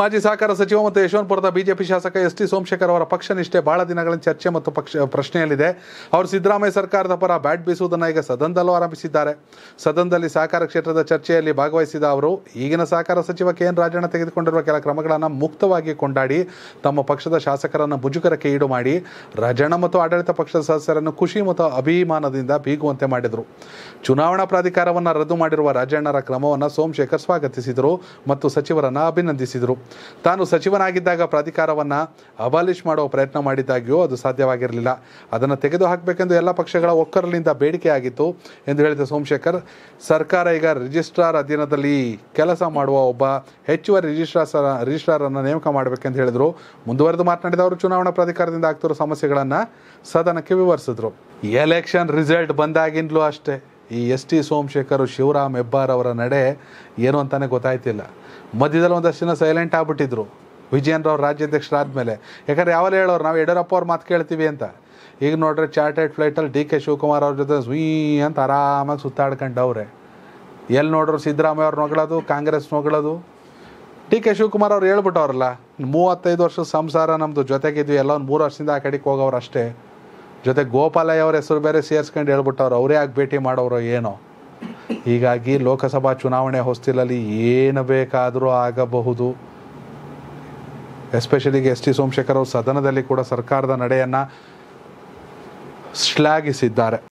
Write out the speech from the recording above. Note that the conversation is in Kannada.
ಮಾಜಿ ಸಹಕಾರ ಸಚಿವ ಮತ್ತು ಯಶವಂತಪುರದ ಬಿಜೆಪಿ ಶಾಸಕ ಎಸ್ ಟಿ ಸೋಮಶೇಖರ್ ಅವರ ಪಕ್ಷ ನಿಷ್ಠೆ ಬಹಳ ದಿನಗಳ ಚರ್ಚೆ ಮತ್ತು ಪಕ್ಷ ಪ್ರಶ್ನೆಯಲ್ಲಿದೆ ಅವರು ಸಿದ್ದರಾಮಯ್ಯ ಸರ್ಕಾರದ ಪರ ಬ್ಯಾಟ್ ಬೀಸುವುದನ್ನು ಈಗ ಸದನದಲ್ಲೂ ಆರಂಭಿಸಿದ್ದಾರೆ ಸದನದಲ್ಲಿ ಸಹಕಾರ ಕ್ಷೇತ್ರದ ಚರ್ಚೆಯಲ್ಲಿ ಭಾಗವಹಿಸಿದ ಅವರು ಈಗಿನ ಸಹಕಾರ ಸಚಿವ ಕೆ ಎನ್ ರಾಜಣ್ಣ ತೆಗೆದುಕೊಂಡಿರುವ ಕೆಲ ಕ್ರಮಗಳನ್ನು ಮುಕ್ತವಾಗಿ ಕೊಂಡಾಡಿ ತಮ್ಮ ಪಕ್ಷದ ಶಾಸಕರನ್ನು ಮುಜುಗರಕ್ಕೆ ಈಡು ಮಾಡಿ ರಾಜಣ್ಣ ಮತ್ತು ಆಡಳಿತ ಪಕ್ಷದ ಸದಸ್ಯರನ್ನು ಖುಷಿ ಮತ್ತು ಅಭಿಮಾನದಿಂದ ಬೀಗುವಂತೆ ಮಾಡಿದರು ಚುನಾವಣಾ ಪ್ರಾಧಿಕಾರವನ್ನು ರದ್ದು ಮಾಡಿರುವ ರಾಜಣ್ಣರ ಕ್ರಮವನ್ನು ಸೋಮಶೇಖರ್ ಸ್ವಾಗತಿಸಿದರು ಮತ್ತು ಸಚಿವರನ್ನು ಅಭಿನಂದಿಸಿದರು ತಾನು ಸಚಿವನಾಗಿದ್ದಾಗ ಪ್ರಾಧಿಕಾರವನ್ನು ಅಬಾಲಿಷ್ ಮಾಡುವ ಪ್ರಯತ್ನ ಮಾಡಿದ್ದಾಗಿಯೂ ಅದು ಸಾಧ್ಯವಾಗಿರಲಿಲ್ಲ ಅದನ್ನು ತೆಗೆದು ಹಾಕಬೇಕೆಂದು ಎಲ್ಲ ಪಕ್ಷಗಳ ಒಕ್ಕರಲಿಂದ ಬೇಡಿಕೆ ಆಗಿತ್ತು ಎಂದು ಹೇಳಿದ ಸೋಮಶೇಖರ್ ಸರ್ಕಾರ ಈಗ ರಿಜಿಸ್ಟ್ರಾರ್ ಅಧೀನದಲ್ಲಿ ಕೆಲಸ ಮಾಡುವ ಒಬ್ಬ ಹೆಚ್ಚುವರಿ ರಿಜಿಸ್ಟ್ರಾರ್ ರಿಜಿಸ್ಟ್ರಾರನ್ನು ನೇಮಕ ಮಾಡಬೇಕೆಂದು ಹೇಳಿದರು ಮುಂದುವರೆದು ಮಾತನಾಡಿದ ಅವರು ಚುನಾವಣಾ ಪ್ರಾಧಿಕಾರದಿಂದ ಆಗ್ತಿರೋ ಸಮಸ್ಯೆಗಳನ್ನು ಸದನಕ್ಕೆ ವಿವರಿಸಿದ್ರು ಎಲೆಕ್ಷನ್ ರಿಸಲ್ಟ್ ಬಂದಾಗಿಂದಲೂ ಅಷ್ಟೇ ಈ ಎಸ್ ಟಿ ಸೋಮಶೇಖರ್ ಶಿವರಾಮ್ ಹೆಬ್ಬಾರ್ ಅವರ ನಡೆ ಏನು ಅಂತಾನೆ ಗೊತ್ತಾಯ್ತಿಲ್ಲ ಮಧ್ಯದಲ್ಲಿ ಒಂದಷ್ಟು ಜನ ಸೈಲೆಂಟ್ ಆಗಿಬಿಟ್ಟಿದ್ರು ರಾಜ್ಯಾಧ್ಯಕ್ಷರಾದ ಮೇಲೆ ಯಾಕಂದ್ರೆ ಯಾವಾಗ ಹೇಳೋರು ನಾವು ಯಡಿಯೂರಪ್ಪ ಅವ್ರ ಮಾತು ಕೇಳ್ತೀವಿ ಅಂತ ಈಗ ನೋಡ್ರೆ ಚಾರ್ಟೆಡ್ ಫ್ಲೈಟಲ್ಲಿ ಡಿ ಕೆ ಶಿವಕುಮಾರ್ ಅವ್ರ ಜೊತೆ ಸ್ವೀ ಅಂತ ಆರಾಮಾಗಿ ಸುತ್ತಾಡ್ಕೊಂಡವ್ರೆ ಎಲ್ಲಿ ನೋಡ್ರು ಸಿದ್ದರಾಮಯ್ಯ ಅವ್ರು ನೋಗಳೋದು ಕಾಂಗ್ರೆಸ್ ನೋಗಳೋದು ಡಿ ಕೆ ಶಿವಕುಮಾರ್ ಅವ್ರು ಹೇಳ್ಬಿಟ್ಟವ್ರಲ್ಲ ಮೂವತ್ತೈದು ವರ್ಷದ ಸಂಸಾರ ನಮ್ಮದು ಜೊತೆಗಿದ್ವಿ ಎಲ್ಲ ಒಂದು ಮೂರು ವರ್ಷದಿಂದ ಆ ಕಡೆಗೆ ಹೋಗೋರು ಅಷ್ಟೇ ಜೊತೆ ಗೋಪಾಲಯ್ಯ ಅವ್ರ ಹೆಸರು ಬೇರೆ ಸೇರಿಸ್ಕೊಂಡು ಹೇಳ್ಬಿಟ್ಟವ್ರು ಅವರೇ ಆಗಿ ಭೇಟಿ ಮಾಡೋರು ಏನೋ ಹೀಗಾಗಿ ಲೋಕಸಭಾ ಚುನಾವಣೆ ಹೊಸ್ತಿಲಲ್ಲಿ ಏನು ಬೇಕಾದರೂ ಆಗಬಹುದು ಎಸ್ಪೆಷಲಿ ಎಸ್ ಟಿ ಸೋಮಶೇಖರ್ ಅವರು ಸದನದಲ್ಲಿ ಕೂಡ ಸರ್ಕಾರದ ನಡೆಯನ್ನು ಶ್ಲಾಘಿಸಿದ್ದಾರೆ